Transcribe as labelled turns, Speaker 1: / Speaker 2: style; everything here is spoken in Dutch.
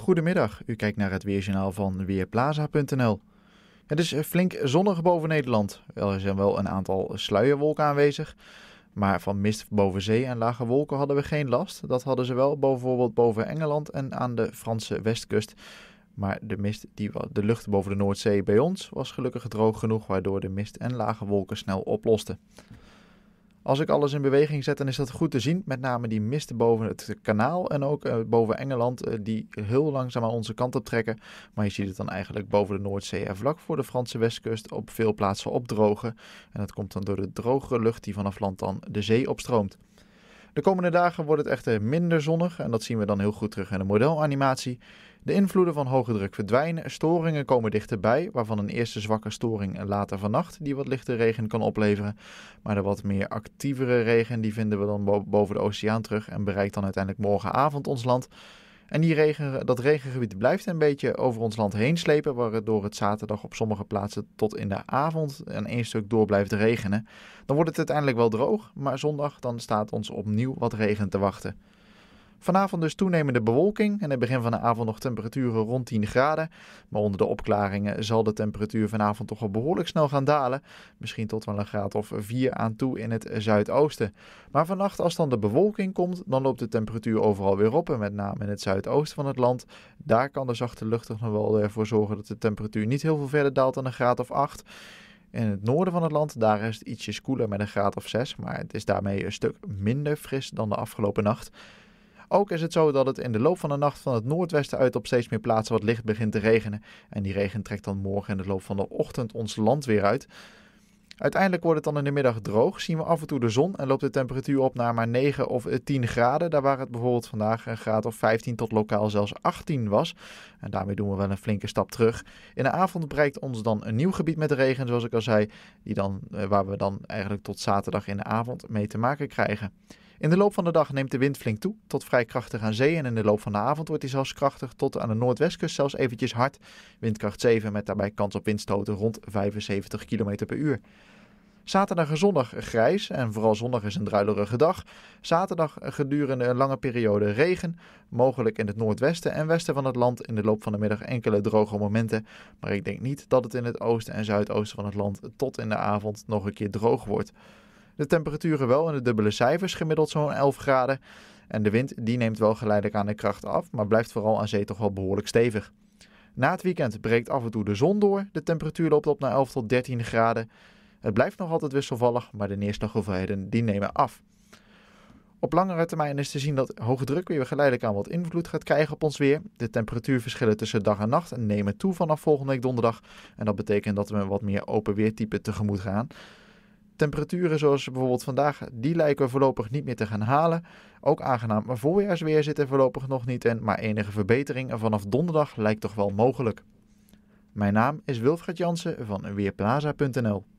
Speaker 1: Goedemiddag, u kijkt naar het weerjournaal van Weerplaza.nl. Het is eh, flink zonnig boven Nederland. Er zijn wel een aantal sluierwolken aanwezig. Maar van mist boven zee en lage wolken hadden we geen last. Dat hadden ze wel bijvoorbeeld boven Engeland en aan de Franse westkust. Maar de mist die de lucht boven de Noordzee bij ons was gelukkig droog genoeg, waardoor de mist en lage wolken snel oplosten. Als ik alles in beweging zet, dan is dat goed te zien. Met name die misten boven het kanaal en ook eh, boven Engeland, eh, die heel langzaam aan onze kant op trekken. Maar je ziet het dan eigenlijk boven de Noordzee en vlak voor de Franse westkust op veel plaatsen opdrogen. En dat komt dan door de drogere lucht die vanaf land dan de zee opstroomt. De komende dagen wordt het echter minder zonnig en dat zien we dan heel goed terug in de modelanimatie. De invloeden van hoge druk verdwijnen, storingen komen dichterbij, waarvan een eerste zwakke storing later vannacht die wat lichte regen kan opleveren. Maar de wat meer actievere regen die vinden we dan boven de oceaan terug en bereikt dan uiteindelijk morgenavond ons land. En die regen, dat regengebied blijft een beetje over ons land heen slepen, waardoor het zaterdag op sommige plaatsen tot in de avond een één stuk door blijft regenen. Dan wordt het uiteindelijk wel droog, maar zondag dan staat ons opnieuw wat regen te wachten. Vanavond dus toenemende bewolking en het begin van de avond nog temperaturen rond 10 graden. Maar onder de opklaringen zal de temperatuur vanavond toch wel behoorlijk snel gaan dalen. Misschien tot wel een graad of 4 aan toe in het zuidoosten. Maar vannacht als dan de bewolking komt, dan loopt de temperatuur overal weer op. En met name in het zuidoosten van het land. Daar kan de zachte lucht toch nog wel ervoor eh, zorgen dat de temperatuur niet heel veel verder daalt dan een graad of 8. In het noorden van het land, daar is het ietsjes koeler met een graad of 6. Maar het is daarmee een stuk minder fris dan de afgelopen nacht. Ook is het zo dat het in de loop van de nacht van het noordwesten uit op steeds meer plaatsen wat licht begint te regenen. En die regen trekt dan morgen in de loop van de ochtend ons land weer uit. Uiteindelijk wordt het dan in de middag droog, zien we af en toe de zon en loopt de temperatuur op naar maar 9 of 10 eh, graden. Daar waar het bijvoorbeeld vandaag een graad of 15 tot lokaal zelfs 18 was. En daarmee doen we wel een flinke stap terug. In de avond bereikt ons dan een nieuw gebied met regen, zoals ik al zei, die dan, eh, waar we dan eigenlijk tot zaterdag in de avond mee te maken krijgen. In de loop van de dag neemt de wind flink toe, tot vrij krachtig aan zee. En in de loop van de avond wordt hij zelfs krachtig, tot aan de noordwestkust zelfs eventjes hard. Windkracht 7 met daarbij kans op windstoten rond 75 km per uur. Zaterdag en zondag grijs en vooral zondag is een druilerige dag. Zaterdag gedurende een lange periode regen, mogelijk in het noordwesten en westen van het land in de loop van de middag enkele droge momenten. Maar ik denk niet dat het in het oosten en zuidoosten van het land tot in de avond nog een keer droog wordt. De temperaturen wel in de dubbele cijfers, gemiddeld zo'n 11 graden. En de wind die neemt wel geleidelijk aan de kracht af, maar blijft vooral aan zee toch wel behoorlijk stevig. Na het weekend breekt af en toe de zon door. De temperatuur loopt op naar 11 tot 13 graden. Het blijft nog altijd wisselvallig, maar de neerslaghoeveelheden die nemen af. Op langere termijn is te zien dat hoge druk weer geleidelijk aan wat invloed gaat krijgen op ons weer. De temperatuurverschillen tussen dag en nacht nemen toe vanaf volgende week donderdag. En dat betekent dat we een wat meer open weertype tegemoet gaan. Temperaturen zoals bijvoorbeeld vandaag, die lijken we voorlopig niet meer te gaan halen. Ook aangenaam voorjaarsweer zit er voorlopig nog niet in, maar enige verbetering vanaf donderdag lijkt toch wel mogelijk. Mijn naam is Wilfred Jansen van Weerplaza.nl